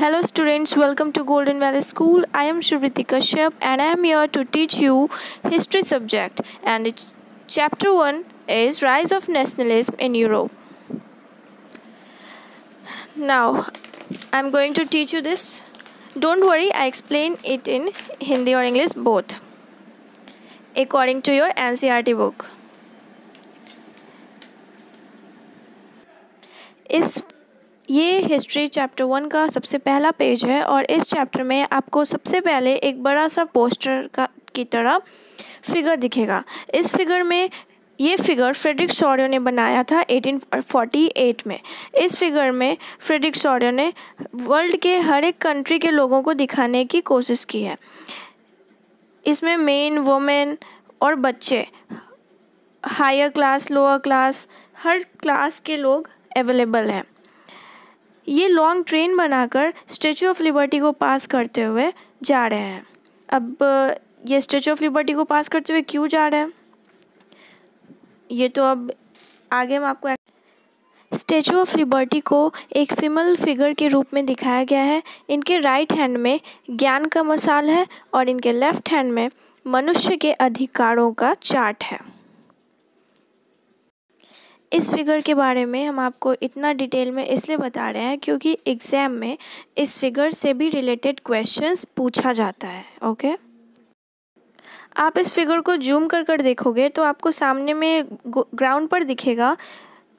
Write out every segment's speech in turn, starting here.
Hello students, welcome to Golden Valley School. I am Shruti Kashyap and I am here to teach you history subject and chapter 1 is Rise of Nationalism in Europe. Now, I am going to teach you this. Don't worry, I explain it in Hindi or English both according to your NCRT book. Is ये history chapter one का सबसे पहला page है और इस chapter में आपको सबसे पहले एक बड़ा सा पोस्टर का की तरह फिगर दिखेगा इस फिगर में ये फिगर फ्रेडरिक शॉरियो ने बनाया था 1848 में इस फिगर में फ्रेडरिक शॉरियो ने वर्ल्ड के हर एक कंट्री के लोगों को दिखाने की कोशिश की है इसमें मेन वोमेन और बच्चे हायर क्लास लोअर क्लास हर क्लास के लोग अवेलेबल हैं ये लॉन्ग ट्रेन बनाकर स्टेचू ऑफ लिबर्टी को पास करते हुए जा रहे हैं अब ये स्टेचू ऑफ लिबर्टी को पास करते हुए क्यों जा रहे हैं ये तो अब आगे हम आपको स्टेचू ऑफ लिबर्टी को एक फीमेल फिगर के रूप में दिखाया गया है इनके राइट हैंड में ज्ञान का मसाल है और इनके लेफ्ट हैंड में मनुष्य के अधिकारों का चार्ट है इस फिगर के बारे में हम आपको इतना डिटेल में इसलिए बता रहे हैं क्योंकि एग्ज़ाम में इस फिगर से भी रिलेटेड क्वेश्चंस पूछा जाता है ओके आप इस फिगर को जूम कर कर देखोगे तो आपको सामने में ग्राउंड पर दिखेगा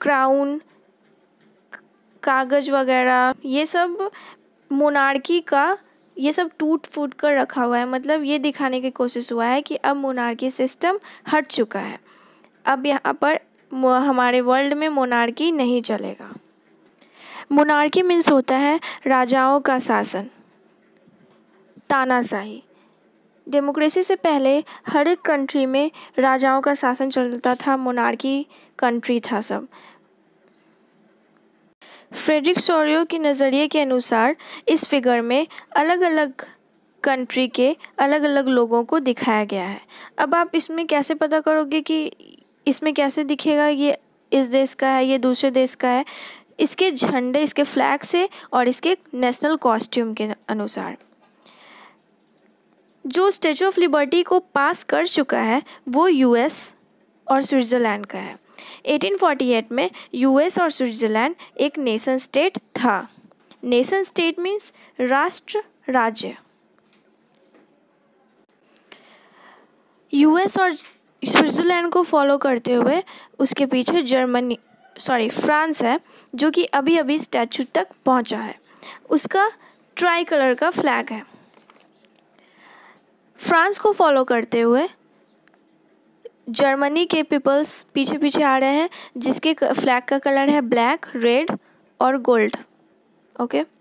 क्राउन कागज़ वगैरह ये सब मोनार्की का ये सब टूट फूट कर रखा हुआ है मतलब ये दिखाने की कोशिश हुआ है कि अब मोनार्की सिस्टम हट चुका है अब यहाँ पर हमारे वर्ल्ड में मोनार्की नहीं चलेगा मोनार्की मीन्स होता है राजाओं का शासन तानाशाही डेमोक्रेसी से पहले हर एक कंट्री में राजाओं का शासन चलता था मोनार्की कंट्री था सब फ्रेडरिक सोरियो के नज़रिए के अनुसार इस फिगर में अलग अलग कंट्री के अलग अलग लोगों को दिखाया गया है अब आप इसमें कैसे पता करोगे कि इसमें कैसे दिखेगा ये इस देश का है ये दूसरे देश का है इसके झंडे इसके फ्लैग से और इसके नेशनल कॉस्ट्यूम के अनुसार जो स्टेचू ऑफ लिबर्टी को पास कर चुका है वो यूएस और स्विट्ज़रलैंड का है 1848 में यूएस और स्विट्ज़रलैंड एक नेशन स्टेट था नेशन स्टेट मीन्स राष्ट्र राज्य यूएस और स्विट्ज़रलैंड को फॉलो करते हुए उसके पीछे जर्मनी सॉरी फ्रांस है जो कि अभी अभी स्टैचू तक पहुंचा है उसका ट्राई कलर का फ्लैग है फ्रांस को फॉलो करते हुए जर्मनी के पीपल्स पीछे पीछे आ रहे हैं जिसके फ्लैग का कलर है ब्लैक रेड और गोल्ड ओके okay?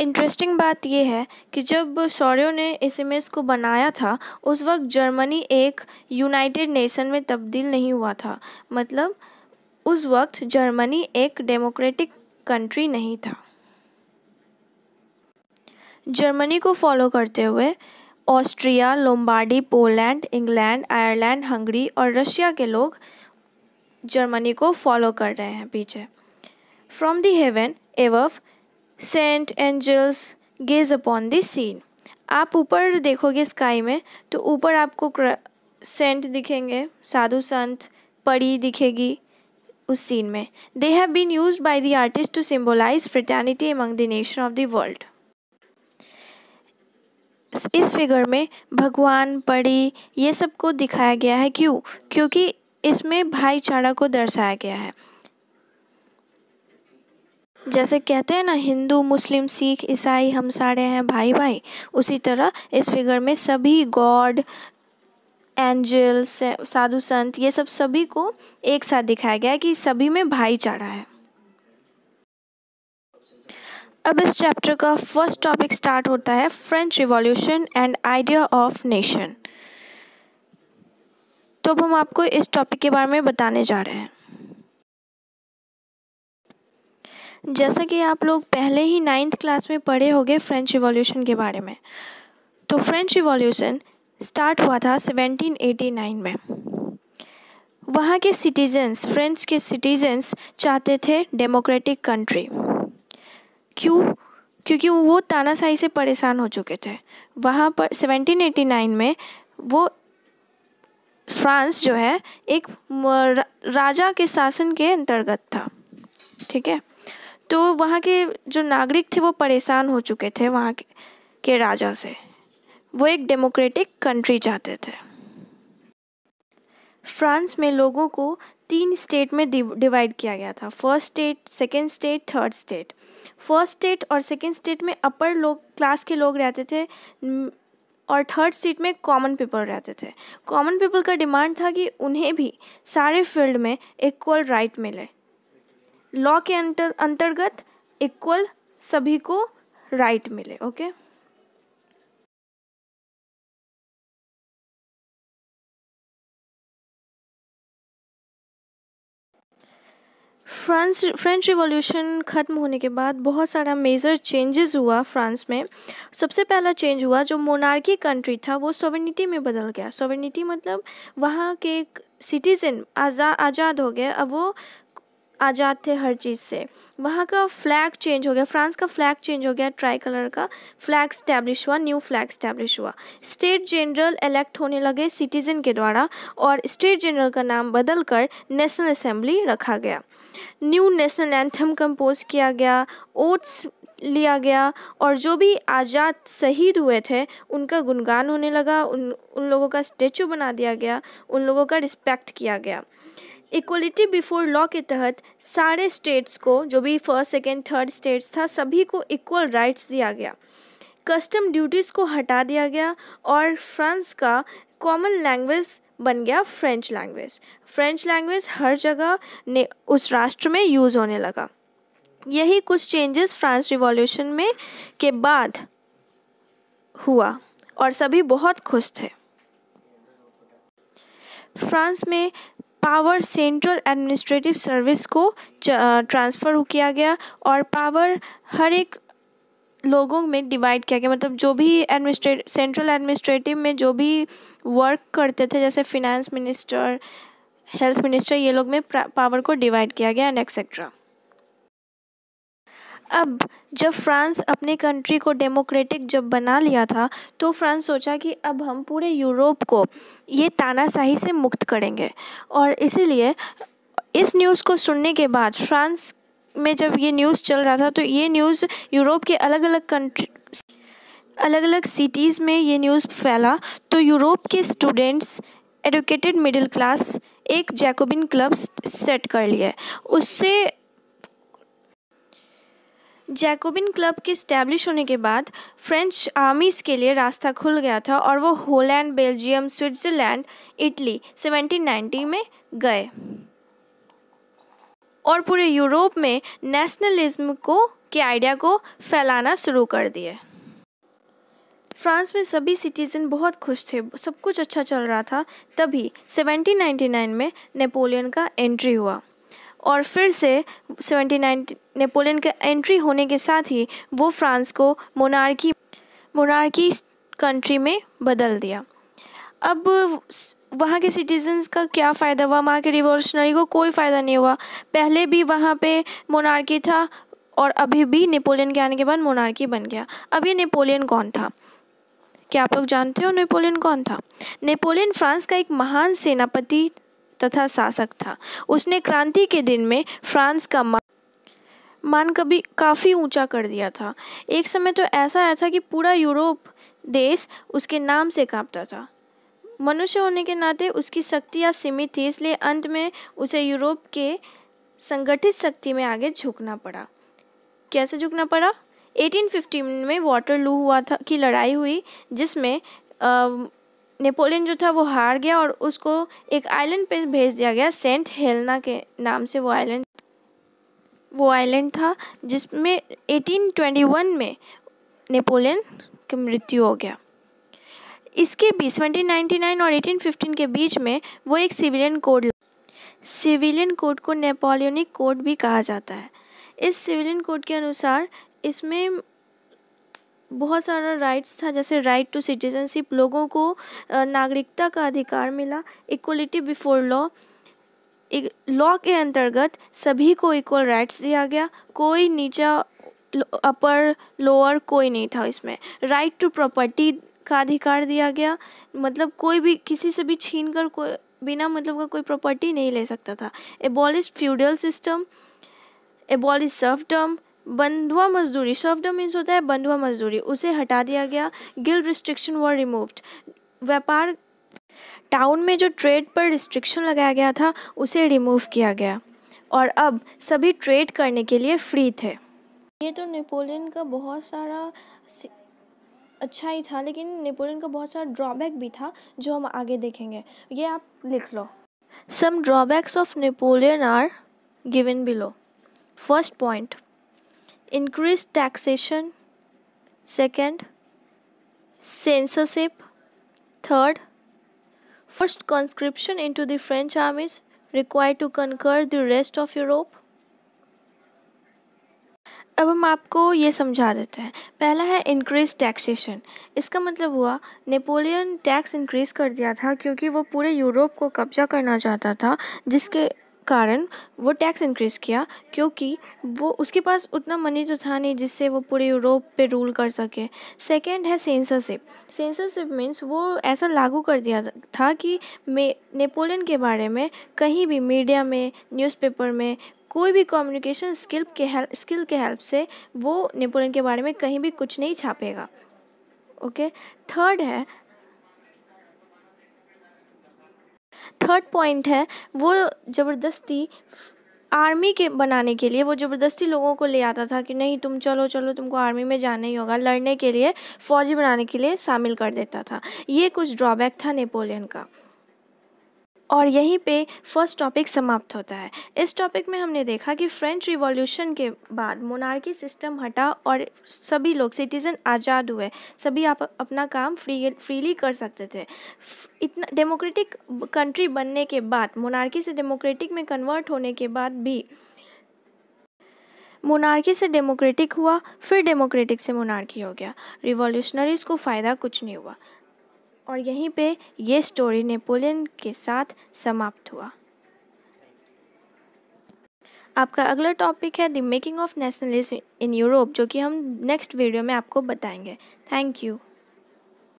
इंटरेस्टिंग बात यह है कि जब शौर्य ने इस इमेज को बनाया था उस वक्त जर्मनी एक यूनाइटेड नेशन में तब्दील नहीं हुआ था मतलब उस वक्त जर्मनी एक डेमोक्रेटिक कंट्री नहीं था जर्मनी को फॉलो करते हुए Austria Lombardy Poland England Ireland Hungary और रशिया के लोग जर्मनी को फॉलो कर रहे हैं पीछे from the heaven above saint angels gaze upon this scene आप ऊपर देखोगे स्काई में तो ऊपर आपको सेंट दिखेंगे साधु संत पड़ी दिखेगी उस सीन में they have been use by the artist to symbolise fraternity among the nation of the world इस फिगर में भगवान पड़ी ये सब को दिखाया गया है क्यों क्योंकि इसमें भाईचारा को दर्शाया गया है जैसे कहते हैं ना हिंदू मुस्लिम सिख ईसाई हम सारे हैं भाई भाई उसी तरह इस फिगर में सभी गॉड एंजल्स साधु संत ये सब सभी को एक साथ दिखाया गया है कि सभी में भाईचारा है अब इस चैप्टर का फर्स्ट टॉपिक स्टार्ट होता है French revolution and idea of nation तो अब हम आपको इस टॉपिक के बारे में बताने जा रहे हैं जैसा कि आप लोग पहले ही नाइन्थ क्लास में पढ़े होंगे फ्रेंच रिवॉल्यूशन के बारे में तो फ्रेंच रिवॉल्यूशन स्टार्ट हुआ था 1789 में वहाँ के सिटीजन्स फ्रेंच के सिटीजन्स चाहते थे डेमोक्रेटिक कंट्री क्यों क्योंकि वो तानाशाही से परेशान हो चुके थे वहाँ पर 1789 में वो फ्रांस जो है एक राजा के शासन के अंतर्गत था ठीक है तो वहाँ के जो नागरिक थे वो परेशान हो चुके थे वहाँ के, के राजा से वो एक डेमोक्रेटिक कंट्री चाहते थे फ्रांस में लोगों को तीन स्टेट में डिवाइड किया गया था first state second state third state first state और सेकेंड स्टेट में अपर लोग क्लास के लोग रहते थे और थर्ड स्टेट में कॉमन पीपल रहते थे कॉमन पीपल का डिमांड था कि उन्हें भी सारे फील्ड में इक्वल राइट मिले लॉ के अंतर अंतर्गत इक्वल सभी को राइट मिले ओके फ्रांस फ्रेंच रिवॉल्यूशन ख़त्म होने के बाद बहुत सारा मेजर चेंजेस हुआ फ्रांस में सबसे पहला चेंज हुआ जो मोनार्की कंट्री था वो सोवर्निटी में बदल गया सोवर्निटी मतलब वहाँ के सिटीज़न आज़ा आज़ाद हो गए अब वो आज़ाद थे हर चीज़ से वहाँ का फ्लैग चेंज हो गया फ्रांस का फ्लैग चेंज हो गया ट्राई कलर का फ्लैग स्टैब्लिश हुआ न्यू फ्लैग स्टैब्लिश हुआ स्टेट जनरल इलेक्ट होने लगे सिटीज़न के द्वारा और स्टेट जनरल का नाम बदल कर नेशनल असेंबली रखा गया न्यू नेशनल एंथम कंपोज किया गया ओट्स लिया गया और जो भी आज़ाद शहीद हुए थे उनका गुणगान होने लगा उन उन लोगों का स्टेचू बना दिया गया उन लोगों का रिस्पेक्ट किया गया इक्वलिटी बिफोर लॉ के तहत सारे स्टेट्स को जो भी फर्स्ट सेकेंड थर्ड स्टेट्स था सभी को इक्वल राइट्स दिया गया कस्टम ड्यूटीज़ को हटा दिया गया और फ्रांस का कॉमन लैंग्वेज बन गया फ्रेंच लैंग्वेज फ्रेंच लैंग्वेज हर जगह ने उस राष्ट्र में यूज़ होने लगा यही कुछ चेंजेस फ्रांस रिवॉल्यूशन में के बाद हुआ और सभी बहुत खुश थे फ्रांस में पावर सेंट्रल एडमिनिस्ट्रेटिव सर्विस को ट्रांसफ़र किया गया और पावर हर एक लोगों में डिवाइड किया गया मतलब जो भी एडमिनिस्ट्रेट सेंट्रल एडमिनिस्ट्रेटिव में जो भी वर्क करते थे जैसे फिनेंस मिनिस्टर हेल्थ मिनिस्टर ये लोग में पावर को डिवाइड किया गया एंड एक्सेट्रा अब जब फ्रांस अपने कंट्री को डेमोक्रेटिक जब बना लिया था तो फ्रांस सोचा कि अब हम पूरे यूरोप को ये तानाशाही से मुक्त करेंगे और इसीलिए इस न्यूज़ को सुनने के बाद फ्रांस में जब ये न्यूज़ चल रहा था तो ये न्यूज़ यूरोप के अलग अलग कंट्री अलग अलग सिटीज़ में ये न्यूज़ फैला तो यूरोप के स्टूडेंट्स एडुकेटेड मिडिल क्लास एक जैकोबिन क्लब सेट कर लिए उससे जैकोबिन क्लब के स्टैब्लिश होने के बाद फ्रेंच आर्मीज़ के लिए रास्ता खुल गया था और वो होलैंड बेल्जियम स्विट्ज़रलैंड इटली 1790 में गए और पूरे यूरोप में नेशनलिज्म को के आइडिया को फैलाना शुरू कर दिए फ्रांस में सभी सिटीज़न बहुत खुश थे सब कुछ अच्छा चल रहा था तभी 1799 में नेपोलियन का एंट्री हुआ और फिर से 79 नेपोलियन का एंट्री होने के साथ ही वो फ्रांस को मोनार्की मोनार्की कंट्री में बदल दिया अब वहाँ के सिटीजन्स का क्या फ़ायदा हुआ वहाँ के रिवॉल्यूशनरी को कोई फ़ायदा नहीं हुआ पहले भी वहाँ पे मोनार्की था और अभी भी नेपोलियन के आने के बाद मोनार्की बन गया अब ये नेपोलियन कौन था क्या आप लोग जानते हो नेपोलियन कौन था नेपोलियन फ्रांस का एक महान सेनापति तथा शासक था उसने क्रांति के दिन में फ्रांस का मान मान कभी काफ़ी ऊंचा कर दिया था एक समय तो ऐसा आया था कि पूरा यूरोप देश उसके नाम से कांपता था मनुष्य होने के नाते उसकी शक्तियाँ सीमित थी इसलिए अंत में उसे यूरोप के संगठित शक्ति में आगे झुकना पड़ा कैसे झुकना पड़ा 1815 में वाटरलू हुआ था की लड़ाई हुई जिसमें नेपोलियन जो था वो हार गया और उसको एक आइलैंड पे भेज दिया गया सेंट हेलना के नाम से वो आइलैंड वो आइलैंड था जिसमें 1821 में नेपोलियन की मृत्यु हो गया इसके बीच 1799 और 1815 के बीच में वो एक सिविलियन कोड सिविलियन कोड को नेपोलियनिक कोड भी कहा जाता है इस सिविलियन कोड के अनुसार इसमें बहुत सारा राइट्स था जैसे राइट टू सिटीजनशिप लोगों को नागरिकता का अधिकार मिला इक्वलिटी बिफोर लॉ लॉ के अंतर्गत सभी को इक्वल राइट्स दिया गया कोई नीचा अपर लोअर कोई नहीं था इसमें राइट टू प्रॉपर्टी का अधिकार दिया गया मतलब कोई भी किसी से भी छीन कर कोई बिना मतलब का कोई प्रॉपर्टी नहीं ले सकता था abolish feudal system abolish serf term बंधुआ मजदूरी सॉफ्ट मीन्स होता है बंधुआ मजदूरी उसे हटा दिया गया गिल रिस्ट्रिक्शन व रिमूव्ड व्यापार टाउन में जो ट्रेड पर रिस्ट्रिक्शन लगाया गया था उसे रिमूव किया गया और अब सभी ट्रेड करने के लिए फ्री थे ये तो नेपोलियन का बहुत सारा अच्छा ही था लेकिन नेपोलियन का बहुत सारा ड्रॉबैक भी था जो हम आगे देखेंगे ये आप लिख लो some drawbacks of Napoleon are given below first point increased taxation second censorship third first conscription into the french armies required to conquer the rest of europe अब हम आपको ये समझा देते हैं पहला है इंक्रीज टैक्सेशन इसका मतलब हुआ नेपोलियन टैक्स इंक्रीज़ कर दिया था क्योंकि वो पूरे यूरोप को कब्जा करना चाहता था जिसके कारण वो टैक्स इंक्रीज़ किया क्योंकि वो उसके पास उतना मनी तो था नहीं जिससे वो पूरे यूरोप पे रूल कर सके सेकंड है सेंसरशिप सेंसरशिप मीन्स वो ऐसा लागू कर दिया था कि मे नेपोलियन के बारे में कहीं भी मीडिया में न्यूज़पेपर में कोई भी कम्युनिकेशन स्किल के हेल्प स्किल के हेल्प से वो नेपोलियन के बारे में कहीं भी कुछ नहीं छापेगा ओके okay? थर्ड है थर्ड पॉइंट है वो ज़बरदस्ती आर्मी के बनाने के लिए वो ज़बरदस्ती लोगों को ले आता था कि नहीं तुम चलो चलो तुमको आर्मी में जाना ही होगा लड़ने के लिए फ़ौजी बनाने के लिए शामिल कर देता था ये कुछ ड्रॉबैक था नेपोलियन का और यहीं पे फर्स्ट टॉपिक समाप्त होता है इस टॉपिक में हमने देखा कि फ्रेंच रिवॉल्यूशन के बाद मोनार्की सिस्टम हटा और सभी लोग सिटीज़न आज़ाद हुए सभी आप अपना काम फ्री फ्रीली कर सकते थे इतना डेमोक्रेटिक कंट्री बनने के बाद मोनार्की से डेमोक्रेटिक में कन्वर्ट होने के बाद भी मोनार्की से डेमोक्रेटिक हुआ फिर डेमोक्रेटिक से मोनार्की हो गया रिवॉल्यूशनरीज़ को फ़ायदा कुछ नहीं हुआ और यहीं पे ये स्टोरी नेपोलियन के साथ समाप्त हुआ आपका अगला टॉपिक है the making of nationalism in Europe जो कि हम नेक्स्ट वीडियो में आपको बताएंगे थैंक यू